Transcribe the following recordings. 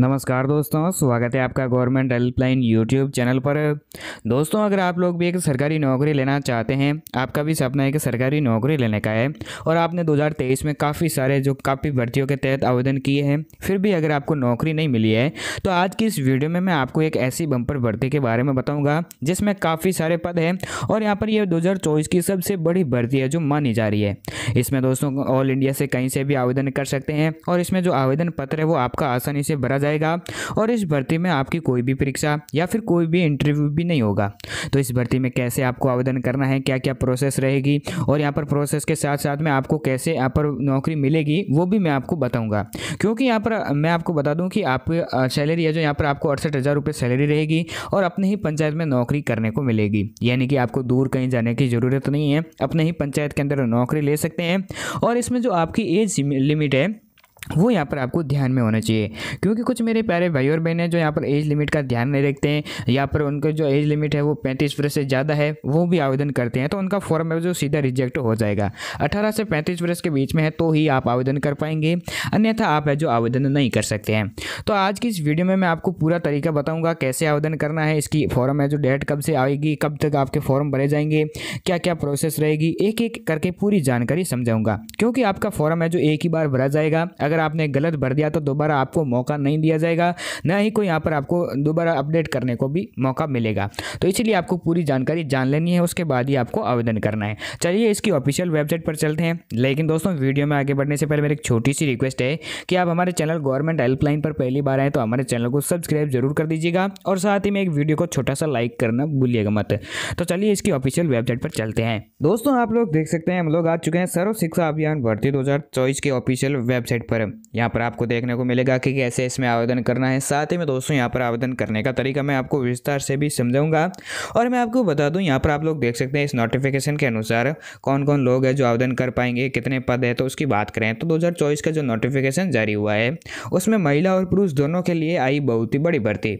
नमस्कार दोस्तों स्वागत है आपका गवर्नमेंट हेल्पलाइन यूट्यूब चैनल पर दोस्तों अगर आप लोग भी एक सरकारी नौकरी लेना चाहते हैं आपका भी सपना है कि सरकारी नौकरी लेने का है और आपने 2023 में काफ़ी सारे जो काफ़ी भर्तियों के तहत आवेदन किए हैं फिर भी अगर आपको नौकरी नहीं मिली है तो आज की इस वीडियो में मैं आपको एक ऐसी बम्पर भर्ती के बारे में बताऊँगा जिसमें काफ़ी सारे पद हैं और यहाँ पर यह दो की सबसे बड़ी भर्ती है जो मानी जा रही है इसमें दोस्तों ऑल इंडिया से कहीं से भी आवेदन कर सकते हैं और इसमें जो आवेदन पत्र है वो आपका आसानी से भरा जाएगा और इस भर्ती में आपकी कोई भी परीक्षा या फिर कोई भी इंटरव्यू भी नहीं होगा तो इस भर्ती में कैसे आपको आवेदन करना है क्या क्या प्रोसेस रहेगी और यहाँ पर प्रोसेस के साथ साथ में आपको कैसे यहाँ पर नौकरी मिलेगी वो भी मैं आपको बताऊँगा क्योंकि यहाँ पर मैं आपको बता दूँ कि आप सैलरी है जो यहाँ पर आपको अड़सठ हज़ार रुपये सैलरी रहेगी और अपने ही पंचायत में नौकरी करने को मिलेगी यानी कि आपको दूर कहीं जाने की ज़रूरत नहीं है अपने ही पंचायत के अंदर नौकरी ले सकते हैं और इसमें जो आपकी एज लिमिट है वो यहाँ पर आपको ध्यान में होना चाहिए क्योंकि कुछ मेरे प्यारे भाई और बहन हैं जो यहाँ पर एज लिमिट का ध्यान नहीं रखते हैं यहाँ पर उनका जो एज लिमिट है वो पैंतीस वर्ष से ज़्यादा है वो भी आवेदन करते हैं तो उनका फॉर्म है जो सीधा रिजेक्ट हो जाएगा अठारह से पैंतीस वर्ष के बीच में है तो ही आप आवेदन कर पाएंगे अन्यथा आप है जो आवेदन नहीं कर सकते हैं तो आज की इस वीडियो में मैं आपको पूरा तरीका बताऊँगा कैसे आवेदन करना है इसकी फॉर्म है जो डेट कब से आएगी कब तक आपके फॉर्म भरे जाएंगे क्या क्या प्रोसेस रहेगी एक एक करके पूरी जानकारी समझाऊँगा क्योंकि आपका फॉर्म है जो एक ही बार भरा जाएगा अगर आपने गलत भर दिया तो दोबारा आपको मौका नहीं दिया जाएगा ना ही कोई यहाँ पर आपको दोबारा अपडेट करने को भी मौका मिलेगा तो इसीलिए आपको पूरी जानकारी जान लेनी है उसके बाद ही आपको आवेदन करना है चलिए इसकी ऑफिशियल वेबसाइट पर चलते हैं लेकिन दोस्तों वीडियो में आगे बढ़ने से पहले मेरी एक छोटी सी रिक्वेस्ट है कि आप हमारे चैनल गवर्नमेंट हेल्पलाइन पर पहली बार आए तो हमारे चैनल को सब्सक्राइब जरूर कर दीजिएगा और साथ ही में एक वीडियो को छोटा सा लाइक करना भूलिएगा मत तो चलिए इसकी ऑफिशियल वेबसाइट पर चलते हैं दोस्तों आप लोग देख सकते हैं हम लोग आ चुके हैं सर्व शिक्षा अभियान भर्ती दो के ऑफिशियल वेबसाइट पर पर यहाँ पर आपको देखने को मिलेगा कि कैसे इसमें आवेदन करना है साथ ही में दोस्तों यहाँ पर आवेदन करने का तरीका मैं आपको विस्तार से भी समझाऊंगा और मैं आपको बता दूँ यहाँ पर आप लोग देख सकते हैं इस नोटिफिकेशन के अनुसार कौन कौन लोग हैं जो आवेदन कर पाएंगे कितने पद है तो उसकी बात करें तो दो का जो नोटिफिकेशन जारी हुआ है उसमें महिला और पुरुष दोनों के लिए आई बहुत ही बड़ी भर्ती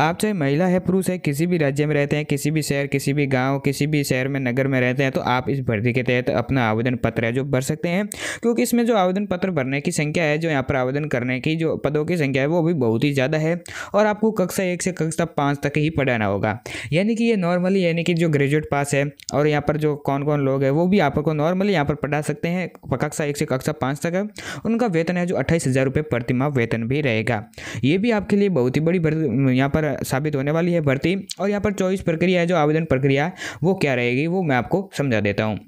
आप चाहे महिला है पुरुष है किसी भी राज्य में रहते हैं किसी भी शहर किसी भी गाँव किसी भी शहर में नगर में रहते हैं तो आप इस भर्ती के तहत अपना आवेदन पत्र है जो भर सकते हैं क्योंकि इसमें जो आवेदन पत्र भरने की संख्या संख्या है जो यहाँ पर आवेदन करने की जो पदों की संख्या है वो भी बहुत ही ज़्यादा है और आपको कक्षा एक से कक्षा पाँच तक ही पढ़ाना होगा यानी कि ये नॉर्मली यानी कि जो ग्रेजुएट पास है और यहाँ पर जो कौन कौन लोग हैं वो भी आपको नॉर्मली यहाँ पर पढ़ा सकते हैं कक्षा एक से कक्षा पाँच तक है उनका वेतन है जो अट्ठाईस हज़ार रुपये प्रतिमा वेतन भी रहेगा ये भी आपके लिए बहुत ही बड़ी यहाँ पर साबित होने वाली है भर्ती और यहाँ पर चौबीस प्रक्रिया है जो आवेदन प्रक्रिया वो क्या रहेगी वो मैं आपको समझा देता हूँ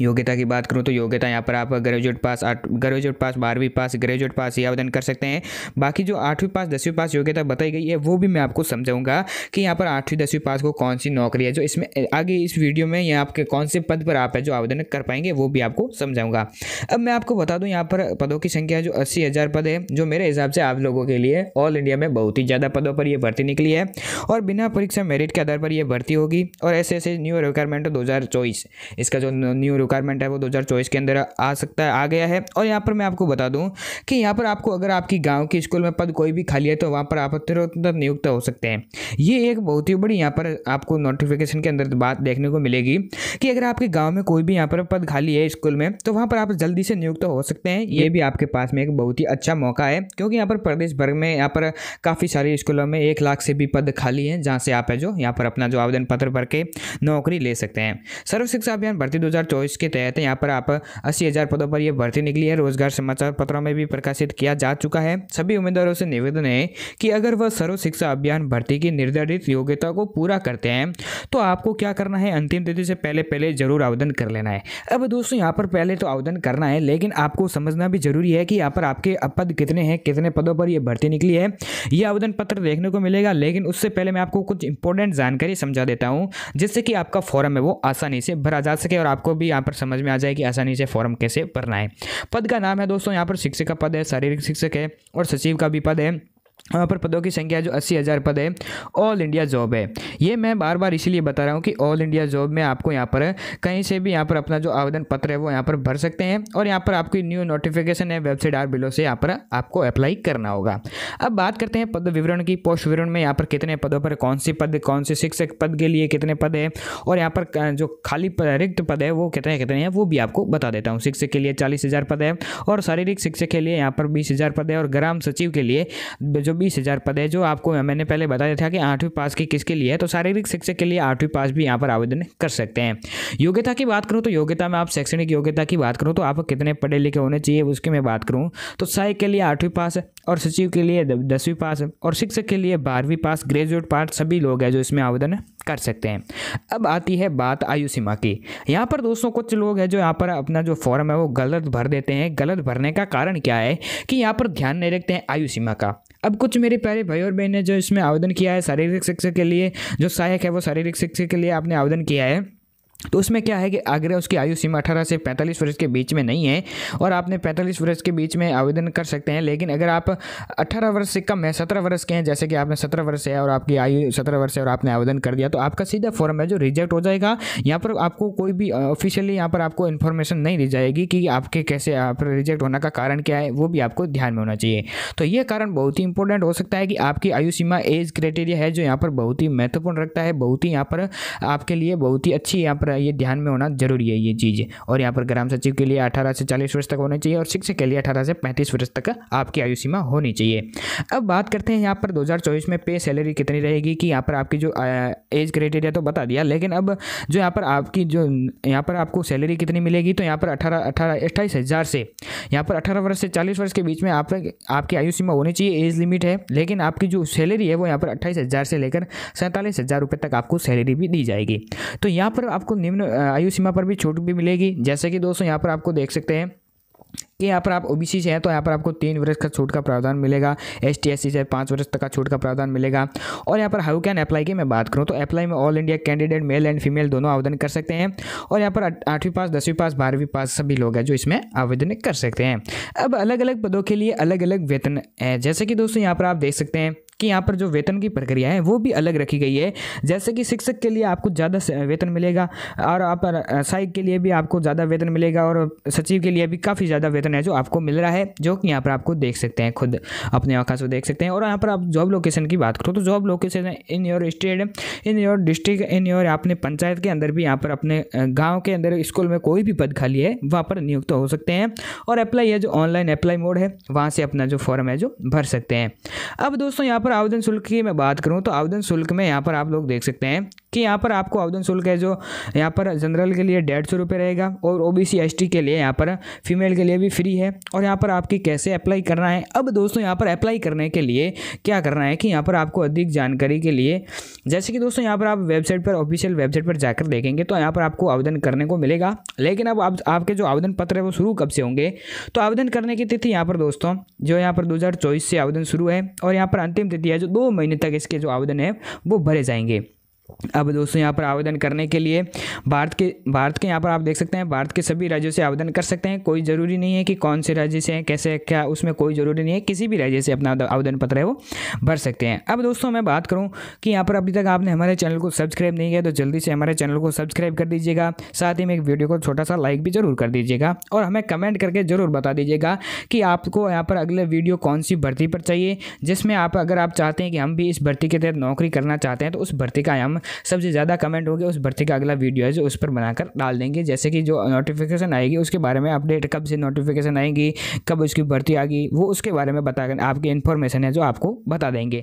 योग्यता की बात करूँ तो योग्यता यहाँ पर आप ग्रेजुएट पास आठ ग्रेजुएट पास बारहवीं पास ग्रेजुएट पास ये आवेदन कर सकते हैं बाकी जो आठवीं पास दसवीं पास योग्यता बताई गई है वो भी मैं आपको समझाऊंगा कि यहाँ पर आठवीं दसवीं पास को कौन सी नौकरी है जो इसमें आगे इस वीडियो में यहाँ आपके कौन से पद पर आप है जो आवेदन कर पाएंगे वो भी आपको समझाऊंगा अब मैं आपको बता दूँ यहाँ पर पदों की संख्या जो अस्सी हज़ार पद है जो मेरे हिसाब से आप लोगों के लिए ऑल इंडिया में बहुत ही ज़्यादा पदों पर यह भर्ती निकली है और बिना परीक्षा मेरिट के आधार पर यह भर्ती होगी और ऐसे ऐसे न्यू रिक्वायरमेंट दो इसका जो न्यू रिक्वायरमेंट है वो 2024 के अंदर आ सकता है आ गया है और यहाँ पर मैं आपको बता दूँ कि यहाँ पर आपको अगर आपकी गाँव के स्कूल में पद कोई भी खाली है तो वहाँ पर आप तुरंत नियुक्त हो सकते हैं ये एक बहुत ही बड़ी यहाँ पर आपको नोटिफिकेशन के अंदर बात देखने को मिलेगी कि अगर आपके गाँव में कोई भी यहाँ पर पद खाली है स्कूल में तो वहाँ पर आप जल्दी से नियुक्त हो सकते हैं ये भी आपके पास में एक बहुत ही अच्छा मौका है क्योंकि यहाँ पर प्रदेश भर में यहाँ पर काफ़ी सारे स्कूलों में एक लाख से भी पद खाली हैं जहाँ से आप है जो यहाँ पर अपना जो आवेदन पत्र भर के नौकरी ले सकते हैं सर्व शिक्षा अभियान भर्ती दो इसके तहत यहाँ पर आप अस्सी हज़ार पदों पर यह भर्ती निकली है रोजगार समाचार पत्रों में भी प्रकाशित किया जा चुका है सभी उम्मीदवारों से निवेदन है कि अगर वह सर्व शिक्षा अभियान भर्ती की निर्धारित योग्यता को पूरा करते हैं तो आपको क्या करना है अंतिम तिथि से पहले पहले जरूर आवेदन कर लेना है अब दोस्तों यहाँ पर पहले तो आवेदन करना है लेकिन आपको समझना भी जरूरी है कि यहाँ पर आपके पद कितने हैं कितने पदों पर यह भर्ती निकली है यह आवेदन पत्र देखने को मिलेगा लेकिन उससे पहले मैं आपको कुछ इंपॉर्टेंट जानकारी समझा देता हूँ जिससे कि आपका फॉर्म है वो आसानी से भरा जा सके और आपको भी यहाँ पर समझ में आ जाए कि आसानी से फॉर्म कैसे भरना है पद का नाम है दोस्तों यहाँ पर शिक्षक का पद है शारीरिक शिक्षक है और सचिव का भी पद है वहाँ पर पदों की संख्या जो अस्सी हज़ार पद है ऑल इंडिया जॉब है ये मैं बार बार इसीलिए बता रहा हूँ कि ऑल इंडिया जॉब में आपको यहाँ पर कहीं से भी यहाँ पर अपना जो आवेदन पत्र है वो यहाँ पर भर सकते हैं और यहाँ पर आपकी न्यू नोटिफिकेशन है वेबसाइट आर बिलो से यहाँ पर आपको अप्लाई करना होगा अब बात करते हैं पद विवरण की पोस्ट विवरण में यहाँ पर कितने पदों पर कौन सी पद कौन से शिक्षक पद के लिए कितने पद है और यहाँ पर जो खाली रिक्त पद है वो कितने कितने हैं वो भी आपको बता देता हूँ शिक्षक के लिए चालीस हज़ार पद है और शारीरिक शिक्षक के लिए यहाँ पर बीस हज़ार पद है और ग्राम सचिव के लिए जो बीस हज़ार पद है जो आपको मैंने पहले बताया था कि आठवीं पास की किसके लिए है तो शारीरिक शिक्षक के लिए आठवीं पास भी यहाँ पर आवेदन कर सकते हैं योग्यता की बात करूँ तो योग्यता में आप शैक्षणिक योग्यता की बात करूँ तो आप कितने पढ़े लिखे होने चाहिए उसकी मैं बात करूँ तो साई के लिए आठवीं पास और सचिव के लिए दसवीं पास और शिक्षक के लिए बारहवीं पास ग्रेजुएट पास सभी लोग हैं जो इसमें आवेदन कर सकते हैं अब आती है बात आयु सीमा की यहाँ पर दोस्तों कुछ लोग हैं जो यहाँ पर अपना जो फॉर्म है वो गलत भर देते हैं गलत भरने का कारण क्या है कि यहाँ पर ध्यान नहीं रखते हैं आयु सीमा का अब कुछ मेरे प्यारे भाई और बहन ने जो इसमें आवेदन किया है शारीरिक शिक्षा के लिए जो सहायक है वो शारीरिक शिक्षा के लिए आपने आवेदन किया है तो उसमें क्या है कि अगर उसकी आयु सीमा अठारह से पैंतालीस वर्ष के बीच में नहीं है और आपने पैंतालीस वर्ष के बीच में आवेदन कर सकते हैं लेकिन अगर आप अठारह वर्ष से कम है सत्रह वर्ष के हैं जैसे कि आपने सत्रह वर्ष है और आपकी आयु सत्रह वर्ष है और आपने आवेदन कर दिया तो आपका सीधा फॉर्म है जो रिजेक्ट हो जाएगा यहाँ पर आपको कोई भी ऑफिशियली यहाँ पर आपको इन्फॉर्मेशन नहीं दी जाएगी कि आपके कैसे आप रिजेक्ट होने का कारण क्या है वो भी आपको ध्यान में होना चाहिए तो ये कारण बहुत ही इंपॉर्टेंट हो सकता है कि आपकी आयु सीमा एज क्राइटेरिया है जो यहाँ पर बहुत ही महत्वपूर्ण रखता है बहुत ही यहाँ पर आपके लिए बहुत ही अच्छी यहाँ पर रहा है ये ध्यान में होना जरूरी है ये चीज़ और यहाँ पर ग्राम सचिव के लिए अठारह से चालीस वर्ष तक होने चाहिए और शिक्षक के लिए अठारह से पैंतीस वर्ष तक आपकी आयु सीमा होनी चाहिए अब बात करते हैं यहाँ पर दो में पे सैलरी कितनी रहेगी कि यहाँ पर आपकी जो एज क्राइटेरिया तो बता दिया लेकिन अब जो यहाँ पर आपकी जो यहाँ पर आपको सैलरी कितनी मिलेगी तो यहाँ पर अठारह अठारह अट्ठाईस हज़ार से यहाँ पर अठारह वर्ष से चालीस वर्ष के बीच में आप आपकी आयु सीमा होनी चाहिए एज लिमिट है लेकिन आपकी जो सैलरी है वो यहाँ पर अट्ठाईस हज़ार से लेकर सैंतालीस हज़ार रुपये तक आपको सैलरी भी दी जाएगी तो यहाँ पर आपको निम्न आयु सीमा पर भी छूट भी मिलेगी जैसे कि दोस्तों यहाँ पर आपको देख सकते हैं कि यहाँ पर आप ओबीसी से हैं तो यहाँ पर आपको तीन वर्ष का छूट का प्रावधान मिलेगा एस टी एस सी से पाँच वर्ष तक का छूट का प्रावधान मिलेगा और यहाँ पर हाउ कैन अप्लाई की मैं बात करूँ तो अप्लाई में all India candidate male and female दोनों आवेदन कर सकते हैं और यहाँ पर आठवीं पास दसवीं पास बारहवीं पास सभी लोग हैं जो इसमें आवेदन कर सकते हैं अब अलग अलग पदों के लिए अलग अलग वेतन है जैसे कि दोस्तों यहाँ पर आप देख सकते हैं कि यहाँ पर जो वेतन की प्रक्रिया है वो भी अलग रखी गई है जैसे कि शिक्षक के लिए आपको ज़्यादा वेतन मिलेगा और आप सहायक के लिए भी आपको ज़्यादा वेतन मिलेगा और सचिव के लिए भी काफ़ी ज़्यादा वेतन है जो आपको मिल रहा है जो कि यहाँ पर आपको देख सकते हैं खुद अपने आँखों से देख सकते हैं और यहाँ पर आप जॉब लोकेशन की बात करो तो job location in your state in your district in your अपने पंचायत के अंदर भी यहाँ पर अपने गाँव के अंदर स्कूल में कोई भी पद खाली है वहाँ पर नियुक्त हो सकते हैं और अप्लाई है जो ऑनलाइन अप्लाई मोड है वहाँ से अपना जो फॉर्म है जो भर सकते हैं अब दोस्तों यहाँ पर आवेदन शुल्क की मैं बात करूँ तो आवेदन शुल्क में यहाँ पर आप लोग देख सकते हैं कि यहाँ पर आपको आवेदन शुल्क है जो यहाँ पर जनरल के लिए डेढ़ सौ रुपये रहेगा और ओ बी के लिए यहाँ पर फीमेल के लिए भी फ्री है और यहाँ पर आपकी कैसे अप्लाई करना है अब दोस्तों यहाँ पर अप्लाई करने के लिए क्या करना है कि यहाँ पर आपको अधिक जानकारी के लिए जैसे कि दोस्तों यहाँ पर आप वेबसाइट पर ऑफिशियल वेबसाइट पर जाकर देखेंगे तो यहाँ पर आपको आवेदन करने को मिलेगा लेकिन अब आप, आपके जो आवेदन पत्र है वो शुरू कब से होंगे तो आवेदन करने की तिथि यहाँ पर दोस्तों जो यहाँ पर दो से आवेदन शुरू है और यहाँ पर अंतिम तिथि है जो दो महीने तक इसके जो आवेदन है वो भरे जाएंगे अब दोस्तों यहाँ पर आवेदन करने के लिए भारत के भारत के यहाँ पर आप देख सकते हैं भारत के सभी राज्यों से आवेदन कर सकते हैं कोई ज़रूरी नहीं है कि कौन से राज्य से हैं कैसे क्या उसमें कोई ज़रूरी नहीं है किसी भी राज्य से अपना आवेदन पत्र है वो भर सकते हैं अब दोस्तों मैं बात करूँ कि यहाँ पर अभी तक आपने हमारे चैनल को सब्सक्राइब नहीं किया तो जल्दी से हमारे चैनल को सब्सक्राइब कर दीजिएगा साथ ही में एक वीडियो को छोटा सा लाइक भी ज़रूर कर दीजिएगा और हमें कमेंट करके ज़रूर बता दीजिएगा कि आपको यहाँ पर अगले वीडियो कौन सी भर्ती पर चाहिए जिसमें आप अगर आप चाहते हैं कि हम भी इस भर्ती के तहत नौकरी करना चाहते हैं तो उस भर्ती का हम सबसे ज़्यादा कमेंट गया उस भर्ती का अगला वीडियो है जो उस पर बनाकर डाल देंगे जैसे कि जो नोटिफिकेशन आएगी उसके बारे में अपडेट कब से नोटिफिकेशन आएगी कब उसकी भर्ती आएगी वो उसके बारे में बता आपकी इन्फॉर्मेशन है जो आपको बता देंगे